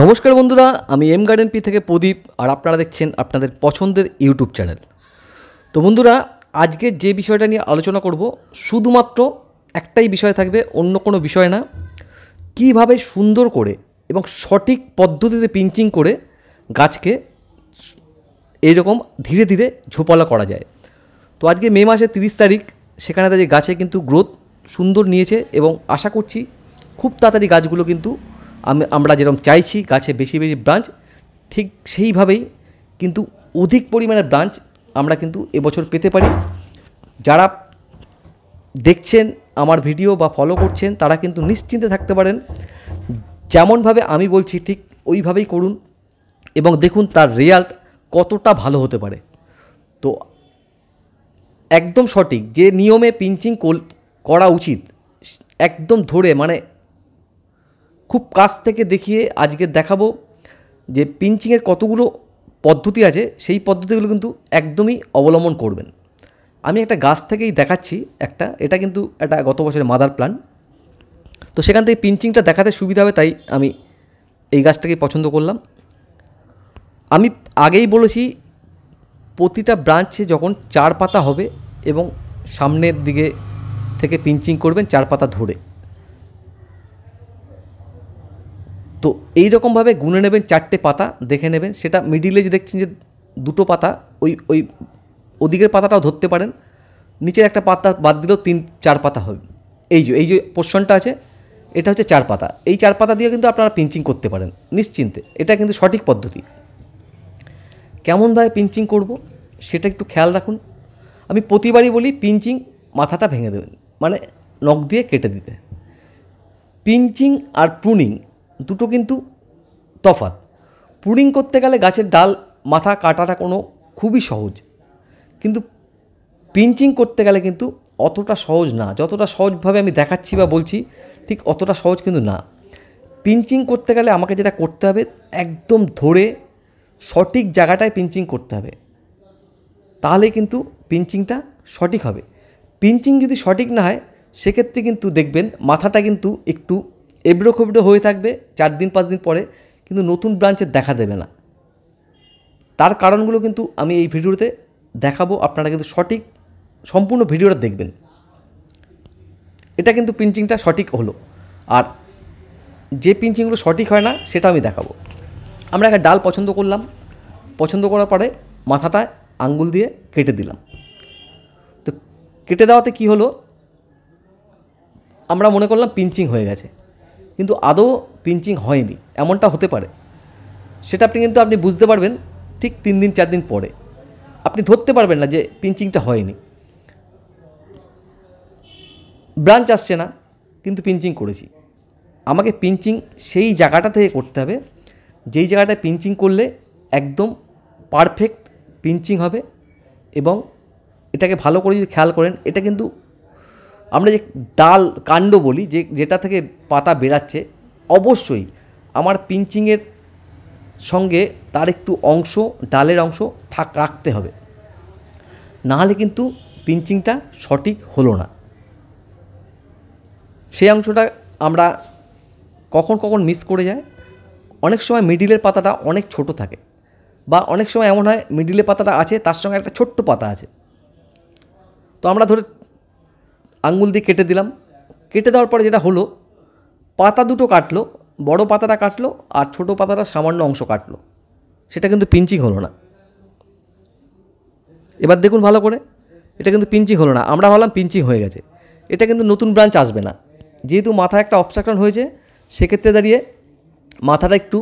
নমস্কার বন্ধুরা আমি এম গার্ডেন পি থেকে প্রদীপ আর আপনারা দেখছেন আপনাদের পছন্দের ইউটিউব চ্যানেল তো বন্ধুরা আজকের যে বিষয়টা নিয়ে আলোচনা করব শুধুমাত্র একটাই বিষয় থাকবে অন্য কোনো বিষয় না কিভাবে সুন্দর করে এবং সঠিক পদ্ধতিতে পিঞ্চিং করে গাছকে এইরকম ধীরে ধীরে ঝোপালা করা যায় তো আজকে মে মাসের তিরিশ তারিখ সেখানে তাদের গাছে কিন্তু গ্রোথ সুন্দর নিয়েছে এবং আশা করছি খুব তাড়াতাড়ি গাছগুলো কিন্তু আমরা যেরকম চাইছি গাছে বেশি বেশি ব্রাঞ্চ ঠিক সেইভাবেই কিন্তু অধিক পরিমাণে ব্রাঞ্চ আমরা কিন্তু এবছর পেতে পারি যারা দেখছেন আমার ভিডিও বা ফলো করছেন তারা কিন্তু নিশ্চিন্তে থাকতে পারেন যেমনভাবে আমি বলছি ঠিক ওইভাবেই করুন এবং দেখুন তার রেজাল্ট কতটা ভালো হতে পারে তো একদম সঠিক যে নিয়মে পিঞ্চিং করা উচিত একদম ধরে মানে খুব কাছ থেকে দেখিয়ে আজকে দেখাবো যে পিঞ্চিংয়ের কতগুলো পদ্ধতি আছে সেই পদ্ধতিগুলো কিন্তু একদমই অবলম্বন করবেন আমি একটা গাছ থেকেই দেখাচ্ছি একটা এটা কিন্তু একটা গত বছরের মাদার প্ল্যান তো সেখান থেকে পিঞ্চিংটা দেখাতে সুবিধা হবে তাই আমি এই গাছটাকে পছন্দ করলাম আমি আগেই বলেছি প্রতিটা ব্রাঞ্চে যখন চার পাতা হবে এবং সামনের দিকে থেকে পিঞ্চিং করবেন চার পাতা ধরে তো এই রকমভাবে গুনে নেবেন চারটে পাতা দেখে নেবেন সেটা মিডিলে যে দেখছেন যে দুটো পাতা ওই ওই ওদিকের পাতাটাও ধরতে পারেন নিচের একটা পাতা বাদ দিলেও তিন চার পাতা হবে এই যে এই যে পোর্শনটা আছে এটা হচ্ছে চার পাতা এই চার পাতা দিয়ে কিন্তু আপনারা পিঞ্চিং করতে পারেন নিশ্চিন্তে এটা কিন্তু সঠিক পদ্ধতি কেমনভাবে পিঞ্চিং করব সেটা একটু খেয়াল রাখুন আমি প্রতিবারই বলি পিঞ্চিং মাথাটা ভেঙে দেবেন মানে নখ দিয়ে কেটে দিতে পিঞ্চিং আর প্রুনিং দুটো কিন্তু তফাত পুডিং করতে গেলে গাছের ডাল মাথা কাটাটা কোনো খুবই সহজ কিন্তু পিঞ্চিং করতে গেলে কিন্তু অতটা সহজ না যতটা সহজভাবে আমি দেখাচ্ছি বা বলছি ঠিক অতটা সহজ কিন্তু না পিঞ্চিং করতে গেলে আমাকে যেটা করতে হবে একদম ধরে সঠিক জায়গাটায় পিঞ্চিং করতে হবে তাহলে কিন্তু পিঞ্চিংটা সঠিক হবে পিঞ্চিং যদি সঠিক না হয় সেক্ষেত্রে কিন্তু দেখবেন মাথাটা কিন্তু একটু এবড়ো খেবড়ো হয়ে থাকবে চার দিন পাঁচ দিন পরে কিন্তু নতুন ব্রাঞ্চের দেখা দেবে না তার কারণগুলো কিন্তু আমি এই ভিডিওতে দেখাবো আপনারা কিন্তু সঠিক সম্পূর্ণ ভিডিওটা দেখবেন এটা কিন্তু পিঞ্চিংটা সঠিক হলো আর যে পিঞ্চিংগুলো সঠিক হয় না সেটা আমি দেখাবো আমরা একটা ডাল পছন্দ করলাম পছন্দ করার পরে মাথাটা আঙ্গুল দিয়ে কেটে দিলাম তো কেটে দেওয়াতে কি হলো আমরা মনে করলাম পিঞ্চিং হয়ে গেছে কিন্তু আদৌ পিঞ্চিং হয়নি এমনটা হতে পারে সেটা আপনি কিন্তু আপনি বুঝতে পারবেন ঠিক তিন দিন চার দিন পরে আপনি ধরতে পারবেন না যে পিঞ্চিংটা হয়নি ব্রাঞ্চ আসছে না কিন্তু পিঞ্চিং করেছি আমাকে পিঞ্চিং সেই জায়গাটা থেকে করতে হবে যেই জায়গাটায় পিঞ্চিং করলে একদম পারফেক্ট পিঞ্চিং হবে এবং এটাকে ভালো করে যদি খেয়াল করেন এটা কিন্তু আমরা যে ডাল কাণ্ড বলি যে যেটা থেকে পাতা বেরাচ্ছে অবশ্যই আমার পিঞ্চিংয়ের সঙ্গে তার একটু অংশ ডালের অংশ থাক রাখতে হবে নাহলে কিন্তু পিঞ্চিংটা সঠিক হলো না সেই অংশটা আমরা কখন কখন মিস করে যায় অনেক সময় মিডিলের পাতাটা অনেক ছোট থাকে বা অনেক সময় এমন হয় মিডিলের পাতাটা আছে তার সঙ্গে একটা ছোট্ট পাতা আছে তো আমরা ধরে আঙ্গুল দিয়ে কেটে দিলাম কেটে দেওয়ার পরে যেটা হলো পাতা দুটো কাটলো বড় পাতাটা কাটলো আর ছোট পাতাটা সামান্য অংশ কাটলো সেটা কিন্তু পিঞ্চিং হলো না এবার দেখুন ভালো করে এটা কিন্তু পিঞ্চিং হলো না আমরা ভাবলাম পিঞ্চিং হয়ে গেছে এটা কিন্তু নতুন ব্রাঞ্চ আসবে না যেহেতু মাথায় একটা অবস্ট্রাকশন হয়েছে সেক্ষেত্রে দাঁড়িয়ে মাথাটা একটু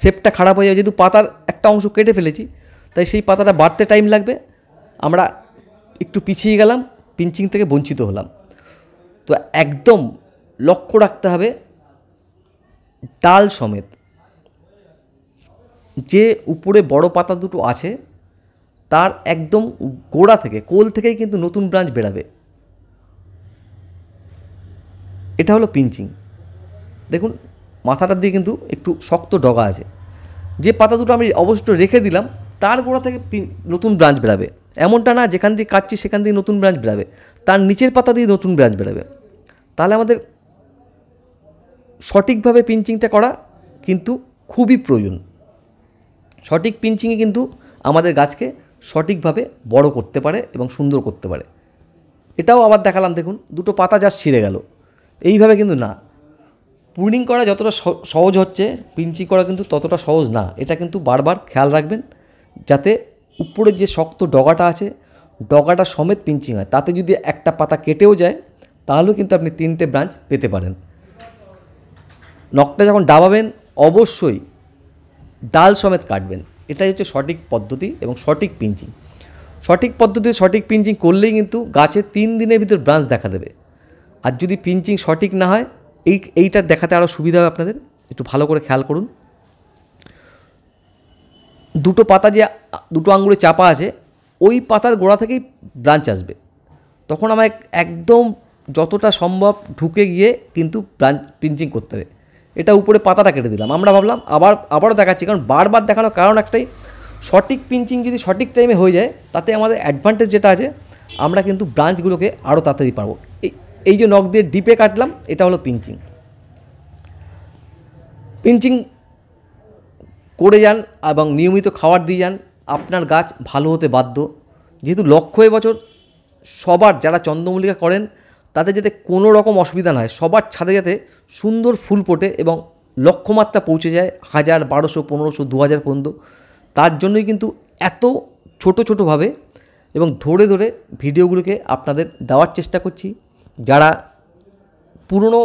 সেপটা খারাপ হয়ে যাবে যেহেতু পাতার একটা অংশ কেটে ফেলেছি তাই সেই পাতাটা বাড়তে টাইম লাগবে আমরা একটু পিছিয়ে গেলাম পিঞ্চিং থেকে বঞ্চিত হলাম তো একদম লক্ষ্য রাখতে হবে ডাল সমেত যে উপরে বড় পাতা দুটো আছে তার একদম গোড়া থেকে কোল থেকেই কিন্তু নতুন ব্রাঞ্চ বেরাবে এটা হলো পিঞ্চিং দেখুন মাথাটার দিয়ে কিন্তু একটু শক্ত ডগা আছে যে পাতা দুটো আমি অবশিষ্ট রেখে দিলাম তার গোড়া থেকে নতুন ব্রাঞ্চ বেরাবে এমনটা না যেখান দিয়ে কাটছি সেখান দিয়ে নতুন ব্রাঞ্চ বেড়াবে তার নিচের পাতা দিয়ে নতুন ব্রাঞ্চ বেড়াবে তাহলে আমাদের সঠিকভাবে পিঞ্চিংটা করা কিন্তু খুবই প্রয়োজন সঠিক পিঞ্চিংয়ে কিন্তু আমাদের গাছকে সঠিকভাবে বড় করতে পারে এবং সুন্দর করতে পারে এটাও আবার দেখালাম দেখুন দুটো পাতা জাস্ট ছিঁড়ে গেল এইভাবে কিন্তু না প্রুনিং করা যতটা সহজ হচ্ছে পিঞ্চিং করা কিন্তু ততটা সহজ না এটা কিন্তু বারবার খেয়াল রাখবেন যাতে উপরের যে শক্ত ডগাটা আছে ডগাটা সমেত পিঞ্চিং হয় তাতে যদি একটা পাতা কেটেও যায় তাহলেও কিন্তু আপনি তিনটে ব্রাঞ্চ পেতে পারেন নখটা যখন ডাবাবেন অবশ্যই ডাল সমেত কাটবেন এটাই হচ্ছে সঠিক পদ্ধতি এবং সঠিক পিঞ্চিং সঠিক পদ্ধতিতে সঠিক পিঞ্চিং করলেই কিন্তু গাছে তিন দিনের ভিতর ব্রাঞ্চ দেখা দেবে আর যদি পিঞ্চিং সঠিক না হয় এই এইটা দেখাতে আরও সুবিধা হবে আপনাদের একটু ভালো করে খেয়াল করুন দুটো পাতা যে দুটো আঙুলে চাপা আছে ওই পাতার গোড়া থেকেই ব্রাঞ্চ আসবে তখন আমায় একদম যতটা সম্ভব ঢুকে গিয়ে কিন্তু ব্রাঞ্চ প্রিঞ্চিং করতে হবে এটা উপরে পাতাটা কেটে দিলাম আমরা ভাবলাম আবার আবারও দেখাচ্ছি কারণ বারবার দেখানোর কারণ একটাই সঠিক পিঞ্চিং যদি সঠিক টাইমে হয়ে যায় তাতে আমাদের অ্যাডভান্টেজ যেটা আছে আমরা কিন্তু ব্রাঞ্চগুলোকে আরও তাড়াতাড়ি পারবো এই যে নখ দিয়ে ডিপে কাটলাম এটা হলো পিঞ্চিং পিঞ্চিং করে যান এবং নিয়মিত খাবার দিয়ে যান আপনার গাছ ভালো হতে বাধ্য যেহেতু লক্ষ্য এবছর সবার যারা চন্দ্রমল্লিকা করেন তাতে যাতে কোনো রকম অসুবিধা না হয় সবার ছাদে যাতে সুন্দর ফুল ফোটে এবং লক্ষ্যমাত্রা পৌঁছে যায় হাজার বারোশো পনেরোশো দু হাজার পর্যন্ত তার জন্যই কিন্তু এত ছোট ছোটোভাবে এবং ধরে ধরে ভিডিওগুলোকে আপনাদের দেওয়ার চেষ্টা করছি যারা পুরনো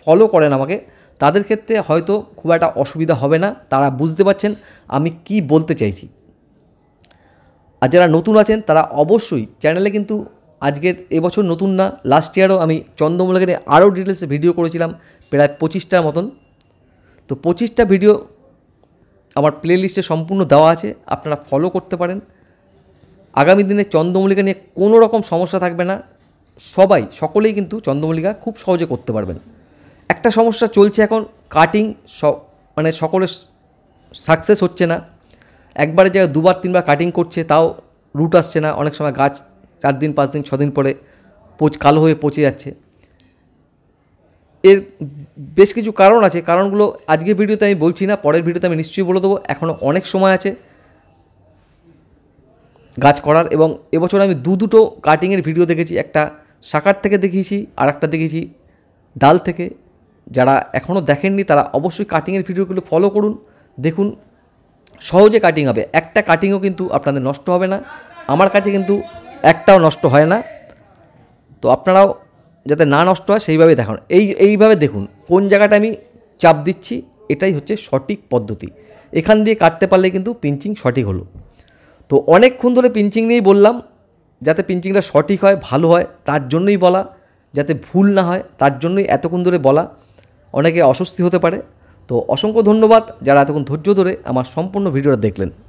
ফলো করেন আমাকে তাদের ক্ষেত্রে হয়তো খুব একটা অসুবিধা হবে না তারা বুঝতে পারছেন আমি কি বলতে চাইছি আর যারা নতুন আছেন তারা অবশ্যই চ্যানেলে কিন্তু আজকের এবছর নতুন না লাস্ট ইয়ারও আমি চন্দ্রমলাকে নিয়ে আরও ডিটেলসে ভিডিও করেছিলাম প্রায় পঁচিশটার মতন তো পঁচিশটা ভিডিও আমার প্লে লিস্টে সম্পূর্ণ দেওয়া আছে আপনারা ফলো করতে পারেন আগামী দিনে চন্দ্রমল্লিকা নিয়ে কোনো রকম সমস্যা থাকবে না সবাই সকলেই কিন্তু চন্দ্রমল্লিকা খুব সহজে করতে পারবেন একটা সমস্যা চলছে এখন কাটিং মানে সকলের সাকসেস হচ্ছে না একবারে যারা দুবার তিনবার কাটিং করছে তাও রুট আসছে না অনেক সময় গাছ চার দিন পাঁচ দিন ছদিন পরে পচ কালো হয়ে পচে যাচ্ছে এর বেশ কিছু কারণ আছে কারণগুলো আজকের ভিডিওতে আমি বলছি না পরের ভিডিওতে আমি নিশ্চয়ই বলে দেবো এখনও অনেক সময় আছে গাছ করার এবং এবছর আমি দু দুটো কাটিংয়ের ভিডিও দেখেছি একটা শাখার থেকে দেখিয়েছি আর একটা দেখেছি ডাল থেকে যারা এখনও দেখেননি তারা অবশ্যই কাটিংয়ের ভিডিওগুলো ফলো করুন দেখুন সহজে কাটিং হবে একটা কাটিংও কিন্তু আপনাদের নষ্ট হবে না আমার কাছে কিন্তু একটাও নষ্ট হয় না তো আপনারাও যাতে না নষ্ট হয় সেইভাবে দেখান এই এইভাবে দেখুন কোন জায়গাটা আমি চাপ দিচ্ছি এটাই হচ্ছে সঠিক পদ্ধতি এখান দিয়ে কাটতে পারলে কিন্তু পিঞ্চিং সঠিক হলো তো অনেকক্ষণ ধরে পিঞ্চিং নিয়েই বললাম যাতে পিঞ্চিংটা সঠিক হয় ভালো হয় তার জন্যই বলা যাতে ভুল না হয় তার জন্যই এতক্ষণ ধরে বলা অনেকে অস্বস্তি হতে পারে তো অসংখ্য ধন্যবাদ যারা এতক্ষণ ধৈর্য ধরে আমার সম্পূর্ণ ভিডিওটা দেখলেন